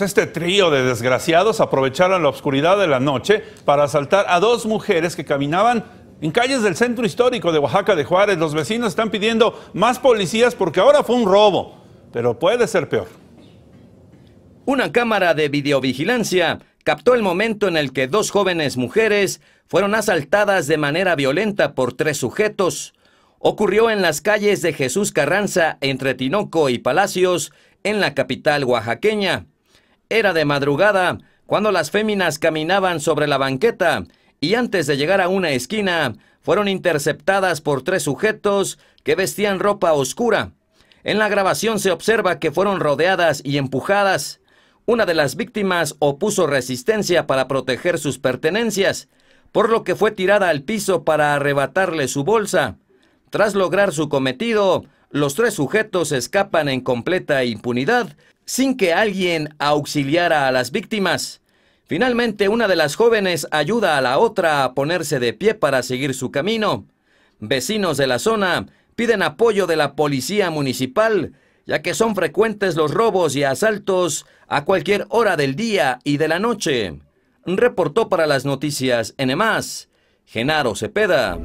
Este trío de desgraciados aprovecharon la oscuridad de la noche para asaltar a dos mujeres que caminaban en calles del centro histórico de Oaxaca de Juárez. Los vecinos están pidiendo más policías porque ahora fue un robo, pero puede ser peor. Una cámara de videovigilancia captó el momento en el que dos jóvenes mujeres fueron asaltadas de manera violenta por tres sujetos. Ocurrió en las calles de Jesús Carranza entre Tinoco y Palacios, en la capital oaxaqueña. Era de madrugada cuando las féminas caminaban sobre la banqueta y antes de llegar a una esquina fueron interceptadas por tres sujetos que vestían ropa oscura. En la grabación se observa que fueron rodeadas y empujadas. Una de las víctimas opuso resistencia para proteger sus pertenencias, por lo que fue tirada al piso para arrebatarle su bolsa. Tras lograr su cometido, los tres sujetos escapan en completa impunidad sin que alguien auxiliara a las víctimas. Finalmente, una de las jóvenes ayuda a la otra a ponerse de pie para seguir su camino. Vecinos de la zona piden apoyo de la policía municipal, ya que son frecuentes los robos y asaltos a cualquier hora del día y de la noche. Reportó para las noticias NMAS, Genaro Cepeda.